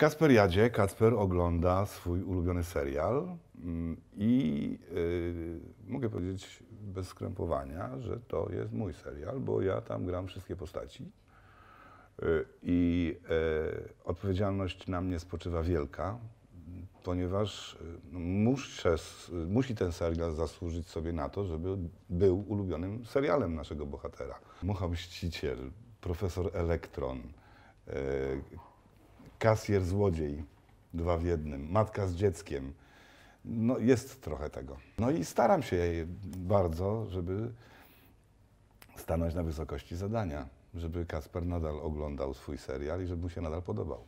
Kasper jadzie, Kasper ogląda swój ulubiony serial mm, i yy, mogę powiedzieć bez skrępowania, że to jest mój serial, bo ja tam gram wszystkie postaci. Y, I yy, odpowiedzialność na mnie spoczywa wielka, ponieważ y, muszę, musi ten serial zasłużyć sobie na to, żeby był ulubionym serialem naszego bohatera. Mucha Mściciel, Profesor Elektron, y, kasjer złodziej, dwa w jednym, matka z dzieckiem. No jest trochę tego. No i staram się bardzo, żeby stanąć na wysokości zadania, żeby Kasper nadal oglądał swój serial i żeby mu się nadal podobał.